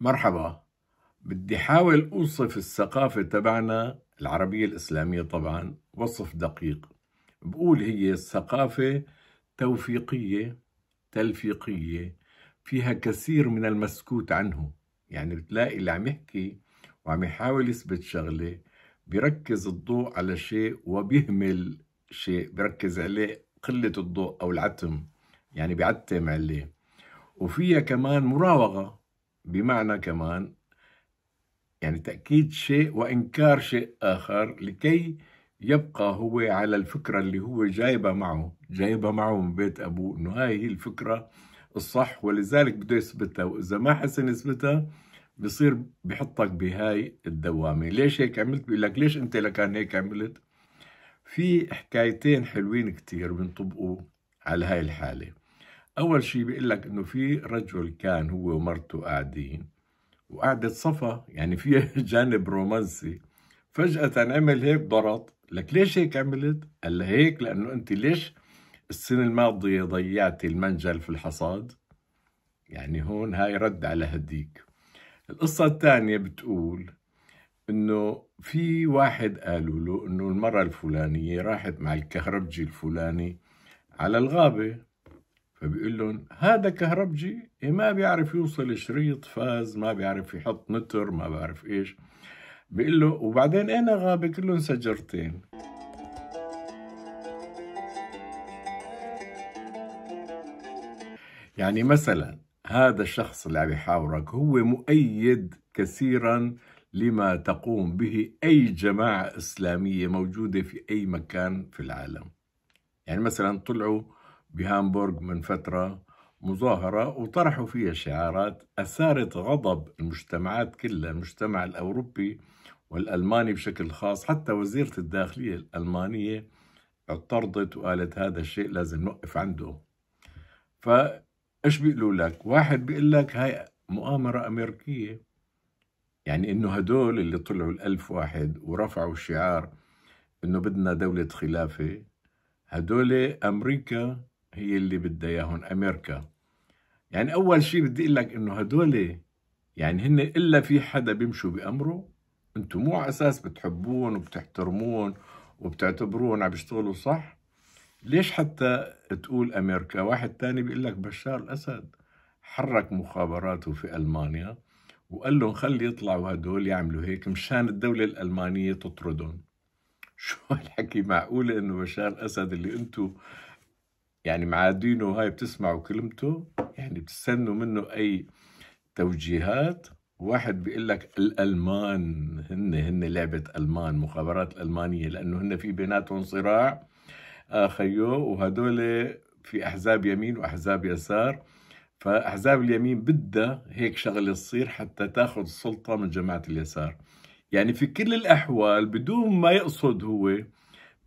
مرحبا بدي حاول أوصف الثقافة تبعنا العربية الإسلامية طبعا وصف دقيق بقول هي ثقافة توفيقية تلفيقية فيها كثير من المسكوت عنه يعني بتلاقي اللي عم يحكي وعم يحاول يثبت شغلة بيركز الضوء على شيء وبيهمل شيء بركز عليه قلة الضوء أو العتم يعني بيعتم عليه وفيها كمان مراوغة بمعنى كمان يعني تأكيد شيء وإنكار شيء آخر لكي يبقى هو على الفكرة اللي هو جايبها معه جايبها معه من بيت أبوه إنه هاي هي الفكرة الصح ولذلك بده يثبتها وإذا ما حسن يثبتها بصير بحطك بهاي الدوامة ليش هيك عملت بيقول لك ليش أنت لكان هيك عملت في حكايتين حلوين كتير بنطبقوا على هاي الحالة أول شيء بيقول لك إنه في رجل كان هو ومرته قاعدين وقعدة صفا يعني فيها جانب رومانسي فجأة عمل هيك ضرط لك ليش هيك عملت؟ قال لها هيك لأنه أنت ليش السنة الماضية ضيعتي المنجل في الحصاد؟ يعني هون هاي رد على هديك القصة الثانية بتقول انه في واحد قالوا له انه المرة الفلانية راحت مع الكهربجي الفلاني على الغابة فبيقول لهم هذا كهربجي إيه، ما بيعرف يوصل شريط فاز ما بيعرف يحط نتر ما بعرف ايش بيقول له وبعدين انا غابه كلهم شجرتين يعني مثلا هذا الشخص اللي عم يحاورك هو مؤيد كثيرا لما تقوم به أي جماعة إسلامية موجودة في أي مكان في العالم يعني مثلا طلعوا بهامبورغ من فترة مظاهرة وطرحوا فيها شعارات أثارت غضب المجتمعات كلها المجتمع الأوروبي والألماني بشكل خاص حتى وزيرة الداخلية الألمانية اعترضت وقالت هذا الشيء لازم نوقف عنده فإيش بيقولوا لك واحد بيقول لك هاي مؤامرة أمريكية يعني إنه هدول اللي طلعوا الألف واحد ورفعوا الشعار إنه بدنا دولة خلافة هدول أمريكا هي اللي بدها اياهم امريكا يعني اول شيء بدي اقول لك انه هدول يعني هن الا في حدا بيمشوا بامره انتم مو على اساس بتحبون وبتحترمون وبتعتبرون عم يشتغلوا صح ليش حتى تقول امريكا واحد تاني بيقول لك بشار الاسد حرك مخابراته في المانيا وقال لهم خلي يطلعوا هدول يعملوا هيك مشان الدولة الألمانية تطردهم شو هالحكي معقولة إنه بشار الأسد اللي أنتم يعني معادينه هاي بتسمعوا كلمته يعني بتستنوا منه أي توجيهات واحد بيقول لك الألمان هن هن لعبة ألمان مخابرات الألمانية لأنه هن في بيناتهم صراع خيو وهدول في أحزاب يمين وأحزاب يسار فأحزاب اليمين بدها هيك شغلة تصير حتى تاخذ السلطة من جماعة اليسار يعني في كل الأحوال بدون ما يقصد هو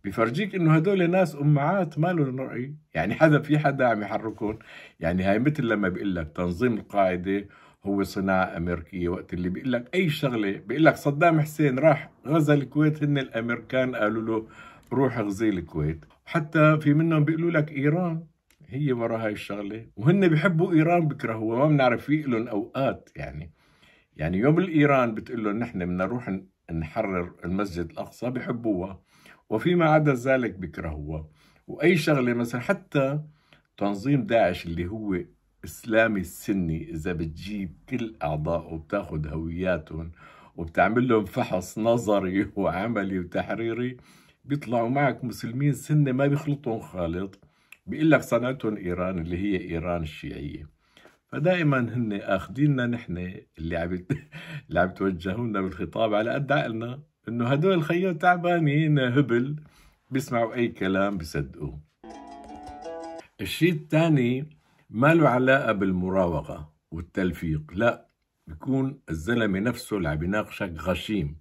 بفرجيك انه هدول ناس امعات ما لهم راي يعني حدا في حدا عم يحركهم يعني هاي مثل لما بيقول لك تنظيم القاعده هو صناعه امريكيه وقت اللي بيقول لك اي شغله بيقول لك صدام حسين راح غزا الكويت هن الامريكان قالوا له روح اغزي الكويت حتى في منهم بيقولوا لك ايران هي ورا هاي الشغله وهن بيحبوا ايران بيكرهوها ما بنعرف في لهم اوقات يعني يعني يوم الايران بتقول لهم نحن بدنا نروح نحرر المسجد الاقصى بحبوها وفيما عدا ذلك بيكرهوها واي شغله مثلا حتى تنظيم داعش اللي هو اسلامي السني اذا بتجيب كل اعضائه وبتاخذ هوياتهم وبتعمل لهم فحص نظري وعملي وتحريري بيطلعوا معك مسلمين سنه ما بيخلطهم خالط بيقول لك صنعتهم ايران اللي هي ايران الشيعيه فدائما هن اخذيننا نحن اللي عم اللي عم توجهونا بالخطاب على قد عقلنا انه هدول خيو تعبانين هبل بيسمعوا اي كلام بيصدقوه الشيء الثاني ما له علاقة بالمراوغة والتلفيق لا بيكون الزلمة نفسه اللي عم يناقشك غشيم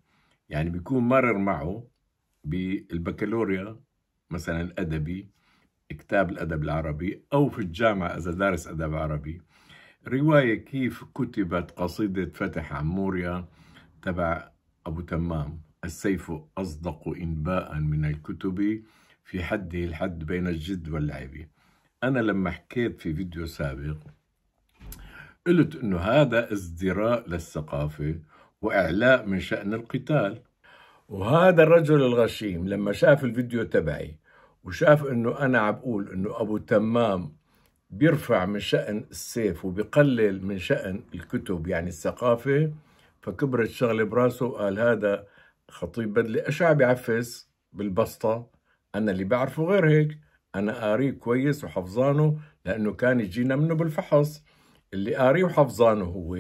يعني بيكون مرر معه بالبكالوريا مثلا الأدبي كتاب الأدب العربي أو في الجامعة إذا دارس أدب عربي رواية كيف كتبت قصيدة فتح عموريا تبع أبو تمام السيف أصدق إنباء من الكتب في حده الحد بين الجد واللعب أنا لما حكيت في فيديو سابق قلت أنه هذا ازدراء للثقافة وإعلاء من شأن القتال وهذا الرجل الغشيم لما شاف الفيديو تبعي وشاف أنه أنا عم بقول أنه أبو تمام بيرفع من شأن السيف وبقلل من شأن الكتب يعني الثقافة فكبرت شغلة براسه وقال هذا خطيب بدلي أشع بعفس بالبسطة أنا اللي بعرفه غير هيك أنا قاريه كويس وحفظانه لأنه كان يجينا منه بالفحص اللي قاريه وحفظانه هو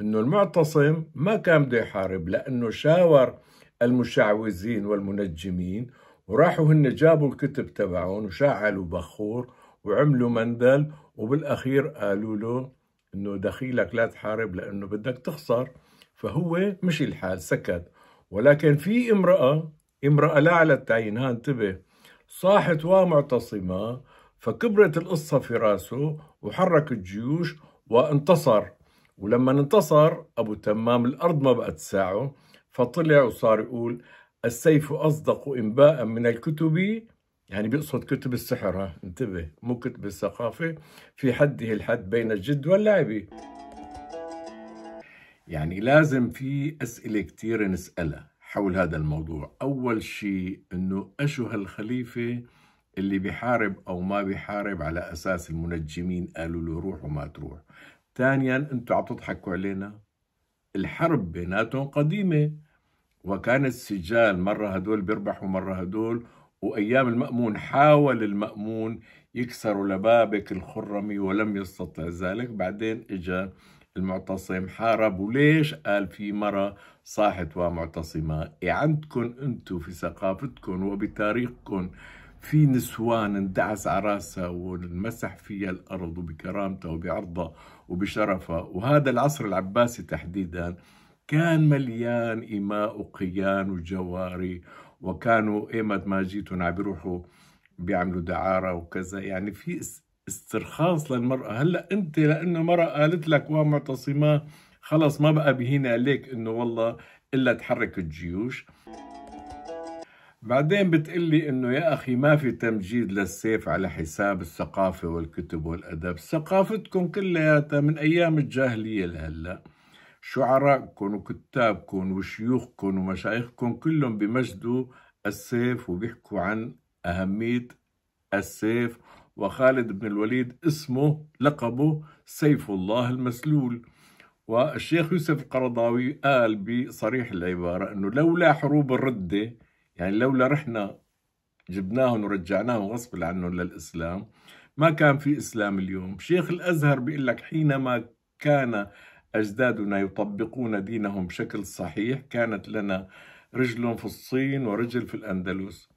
أنه المعتصم ما كان بده يحارب لأنه شاور المشعوذين والمنجمين وراحوا هن جابوا الكتب تبعهم وشعلوا بخور وعملوا مندل وبالأخير قالوا له أنه دخيلك لا تحارب لأنه بدك تخسر فهو مشي الحال سكت ولكن في امرأة امرأة لا على التعيين ها انتبه صاحت ومعتصمة فكبرت القصة في راسه وحرك الجيوش وانتصر ولما انتصر أبو تمام الأرض ما بقت تساعه فطلع وصار يقول السيف أصدق إنباء من الكتب يعني بيقصد كتب السحر ها انتبه مو كتب الثقافة في حده الحد بين الجد واللعب يعني لازم في أسئلة كتير نسألها حول هذا الموضوع أول شيء أنه أشو هالخليفة اللي بيحارب أو ما بيحارب على أساس المنجمين قالوا له روح وما تروح ثانيا أنتوا عم تضحكوا علينا الحرب بيناتهم قديمة وكان السجال مرة هدول بيربحوا مرة هدول وأيام المأمون حاول المأمون يكسروا لبابك الخرمي ولم يستطع ذلك بعدين إجا المعتصم حارب وليش قال في مرة صاحت ومعتصمة عندكم انتم في ثقافتكم وبتاريخكم في نسوان اندعس على راسها وانمسح فيها الارض وبكرامتها وبعرضها وبشرفها وهذا العصر العباسي تحديدا كان مليان إماء وقيان وجواري وكانوا إيمت ما جيتهم عم بيروحوا بيعملوا دعارة وكذا يعني في استرخاص للمرأة هلا أنت لأنه مرأة قالت لك ومعتصمة خلص ما بقى بهين عليك إنه والله إلا تحرك الجيوش بعدين بتقلي انه يا اخي ما في تمجيد للسيف على حساب الثقافه والكتب والادب، ثقافتكم كلياتها من ايام الجاهليه لهلا. شعرائكم وكتابكم وشيوخكم ومشايخكم كلهم بمجدوا السيف وبيحكوا عن اهميه السيف وخالد بن الوليد اسمه لقبه سيف الله المسلول والشيخ يوسف القرضاوي قال بصريح العبارة أنه لولا حروب الردة يعني لولا رحنا جبناهم ورجعناهم غصب عنهم للإسلام ما كان في إسلام اليوم شيخ الأزهر بيقول لك حينما كان أجدادنا يطبقون دينهم بشكل صحيح كانت لنا رجل في الصين ورجل في الأندلس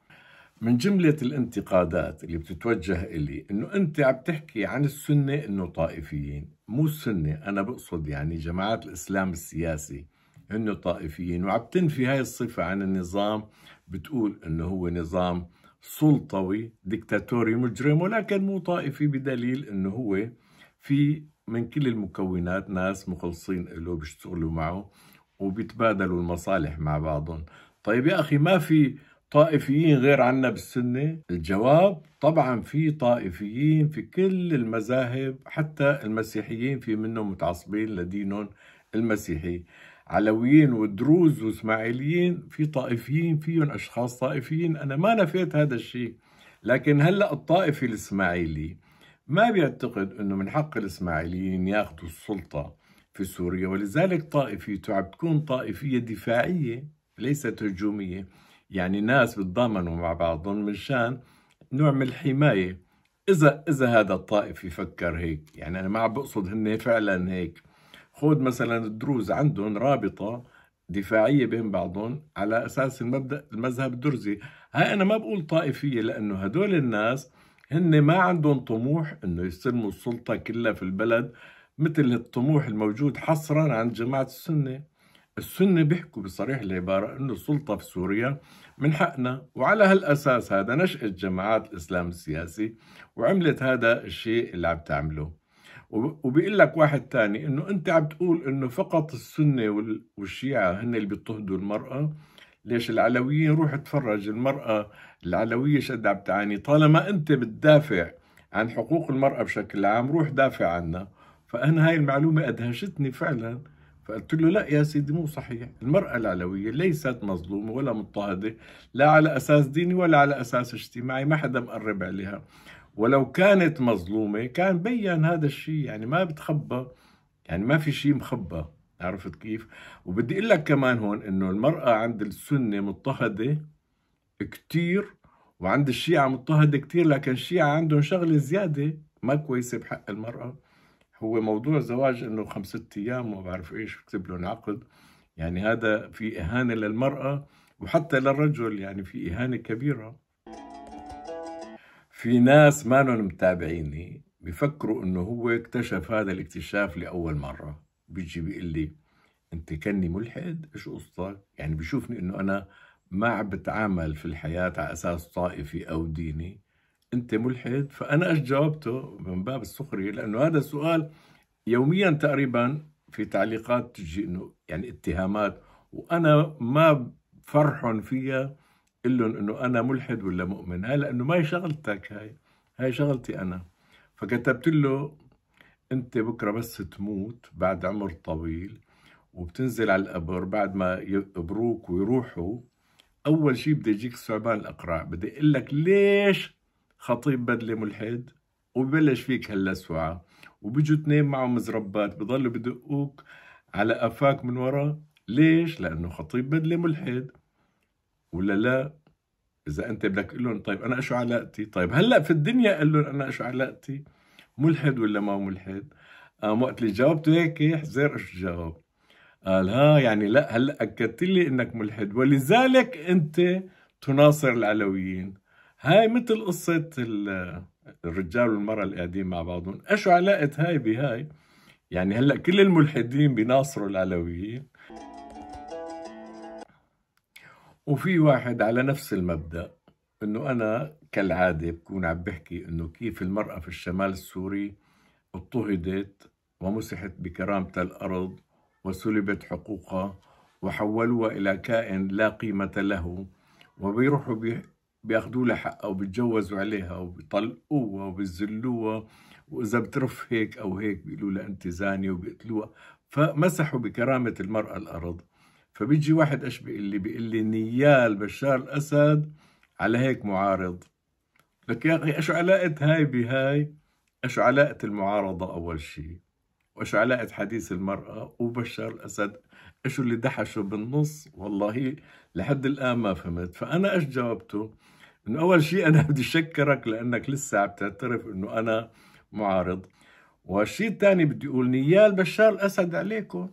من جملة الانتقادات اللي بتتوجه إلي إنه أنت عم تحكي عن السنة إنه طائفيين مو السنة أنا بقصد يعني جماعات الإسلام السياسي إنه طائفيين وعم تنفي هاي الصفة عن النظام بتقول إنه هو نظام سلطوي ديكتاتوري مجرم ولكن مو طائفي بدليل إنه هو في من كل المكونات ناس مخلصين له بيشتغلوا معه وبيتبادلوا المصالح مع بعضهم طيب يا أخي ما في طائفيين غير عنا بالسنة؟ الجواب طبعا في طائفيين في كل المذاهب حتى المسيحيين في منهم متعصبين لدينهم المسيحي علويين ودروز واسماعيليين في طائفيين فيهم اشخاص طائفيين انا ما نفيت هذا الشيء لكن هلا الطائفي الاسماعيلي ما بيعتقد انه من حق الاسماعيليين ياخذوا السلطه في سوريا ولذلك طائفيته عم تكون طائفيه دفاعيه ليست هجوميه يعني ناس بتضامنوا مع بعضهم مشان نوع من الحماية إذا إذا هذا الطائف يفكر هيك يعني أنا ما عم بقصد هن فعلا هيك خود مثلا الدروز عندهم رابطة دفاعية بين بعضهم على أساس المبدأ المذهب الدرزي هاي أنا ما بقول طائفية لأنه هدول الناس هن ما عندهم طموح أنه يستلموا السلطة كلها في البلد مثل الطموح الموجود حصرا عند جماعة السنة السنة بيحكوا بصريح العبارة أنه السلطة في سوريا من حقنا وعلى هالأساس هذا نشأت جماعات الإسلام السياسي وعملت هذا الشيء اللي عم تعمله وبيقول لك واحد تاني انه انت عم تقول انه فقط السنه والشيعه هن اللي بيضطهدوا المراه ليش العلويين روح اتفرج المراه العلويه شد عم تعاني طالما انت بتدافع عن حقوق المراه بشكل عام روح دافع عنها فانا هاي المعلومه ادهشتني فعلا فقلت له لا يا سيدي مو صحيح المرأة العلوية ليست مظلومة ولا مضطهدة لا على أساس ديني ولا على أساس اجتماعي ما حدا مقرب عليها ولو كانت مظلومة كان بين هذا الشيء يعني ما بتخبى يعني ما في شيء مخبى عرفت كيف وبدي اقول لك كمان هون انه المرأة عند السنة مضطهدة كتير وعند الشيعة مضطهدة كتير لكن الشيعة عندهم شغلة زيادة ما كويسة بحق المرأة هو موضوع الزواج انه خمسة ايام وما بعرف ايش بكتب لهم عقد يعني هذا في اهانه للمراه وحتى للرجل يعني في اهانه كبيره في ناس ما متابعيني بفكروا انه هو اكتشف هذا الاكتشاف لاول مره بيجي بيقول لي انت كني ملحد ايش قصتك يعني بيشوفني انه انا ما عم بتعامل في الحياه على اساس طائفي او ديني انت ملحد فانا ايش جاوبته من باب السخريه لانه هذا السؤال يوميا تقريبا في تعليقات تجي انه يعني اتهامات وانا ما فرح فيها لهم انه انا ملحد ولا مؤمن هاي لانه ما هي شغلتك هاي هاي شغلتي انا فكتبت له انت بكره بس تموت بعد عمر طويل وبتنزل على القبر بعد ما يبروك ويروحوا اول شيء بده يجيك ثعبان الاقراع بدي اقول لك ليش خطيب بدلة ملحد وببلش فيك هاللسوعة وبيجوا اثنين معهم مزربات بضلوا بدقوك على قفاك من ورا ليش؟ لأنه خطيب بدلة ملحد ولا لا؟ إذا أنت بدك تقول لهم طيب أنا شو علاقتي؟ طيب هلا في الدنيا قال لهم أنا شو علاقتي؟ ملحد ولا ما ملحد؟ قام وقت اللي جاوبته هيك حزير شو جاوب؟ قال ها يعني لا هلا اكدت لي انك ملحد ولذلك انت تناصر العلويين هاي مثل قصة الرجال والمرأة اللي قاعدين مع بعضهم ايش علاقة هاي بهاي يعني هلأ كل الملحدين بيناصروا العلويين وفي واحد على نفس المبدأ انه انا كالعادة بكون عم بحكي انه كيف المرأة في الشمال السوري اضطهدت ومسحت بكرامتها الارض وسلبت حقوقها وحولوها الى كائن لا قيمة له وبيروحوا بياخذوا لها حقها وبيتجوزوا عليها وبيطلقوها وبيذلوها واذا بترف هيك او هيك بيقولوا لها انت زانيه وبيقتلوها فمسحوا بكرامه المراه الارض فبيجي واحد ايش بيقول لي بيقول لي نيال بشار الاسد على هيك معارض لك يا اخي ايش علاقه هاي بهاي ايش علاقه المعارضه اول شيء وايش علاقه حديث المراه وبشار الاسد ايش اللي دحشه بالنص والله لحد الآن ما فهمت فأنا إيش جاوبته إنه أول شيء أنا بدي أشكرك لأنك لسه عم تعترف إنه أنا معارض والشيء الثاني بدي أقول نيال بشار الأسد عليكم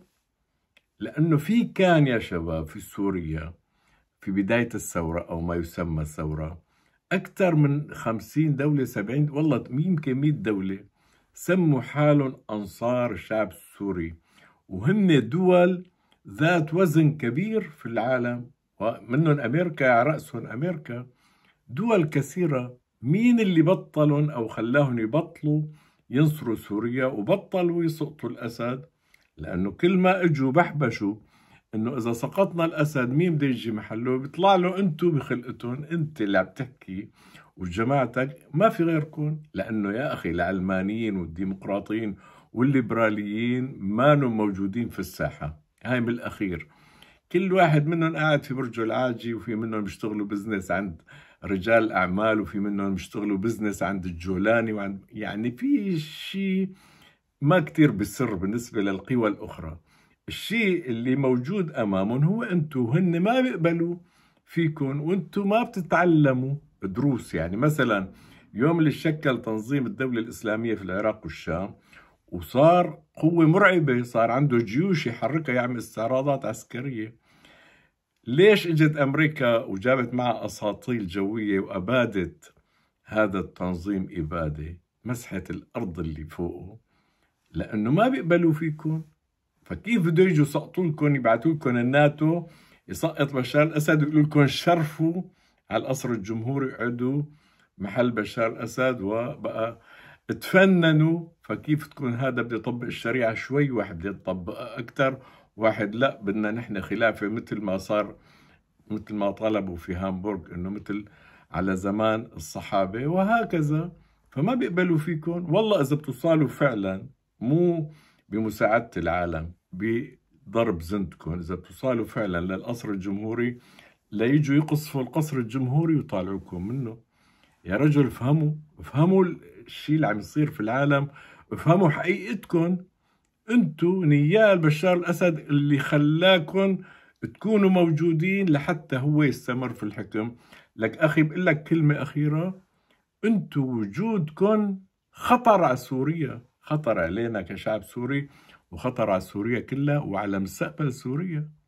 لأنه في كان يا شباب في سوريا في بداية الثورة أو ما يسمى الثورة أكثر من 50 دولة 70 والله يمكن 100 دولة سموا حالهم أنصار الشعب السوري وهن دول ذات وزن كبير في العالم ومنهم أمريكا رأسهم أمريكا دول كثيرة مين اللي بطلهم أو خلاهم يبطلوا ينصروا سوريا وبطلوا يسقطوا الأسد لأنه كل ما إجوا بحبشوا إنه إذا سقطنا الأسد مين بده يجي محله بيطلع له أنتوا بخلقتهم أنت اللي عم تحكي وجماعتك ما في غيركم لأنه يا أخي العلمانيين والديمقراطيين والليبراليين ما موجودين في الساحة هاي بالأخير كل واحد منهم قاعد في برجه العاجي وفي منهم بيشتغلوا بزنس عند رجال اعمال وفي منهم بيشتغلوا بزنس عند الجولاني وعند يعني في شيء ما كثير بسر بالنسبه للقوى الاخرى الشيء اللي موجود امامهم هو انتم هن ما بيقبلوا فيكم وانتم ما بتتعلموا دروس يعني مثلا يوم اللي شكل تنظيم الدولة الإسلامية في العراق والشام وصار قوة مرعبة صار عنده جيوش يحركها يعمل استعراضات عسكرية ليش اجت امريكا وجابت معها اساطيل جويه وابادت هذا التنظيم اباده مسحت الارض اللي فوقه لانه ما بيقبلوا فيكم فكيف بده يجوا يسقطوا لكم يبعثوا لكم الناتو يسقط بشار الاسد ويقولوا لكم شرفوا على القصر الجمهوري اقعدوا محل بشار الاسد وبقى تفننوا فكيف تكون هذا بده يطبق الشريعه شوي واحد بده يطبقها اكثر واحد لا بدنا نحن خلافه مثل ما صار مثل ما طلبوا في هامبورغ انه مثل على زمان الصحابه وهكذا فما بيقبلوا فيكم والله اذا بتوصلوا فعلا مو بمساعده العالم بضرب زندكم اذا بتوصلوا فعلا للقصر الجمهوري ليجوا يقصفوا القصر الجمهوري ويطالعوكم منه يا رجل افهموا افهموا الشيء اللي عم يصير في العالم افهموا حقيقتكم انتو نيال بشار الاسد اللي خلاكن تكونوا موجودين لحتى هو يستمر في الحكم لك اخي بقول لك كلمه اخيره انتو وجودكن خطر على سوريا خطر علينا كشعب سوري وخطر على سوريا كلها وعلى مستقبل سوريا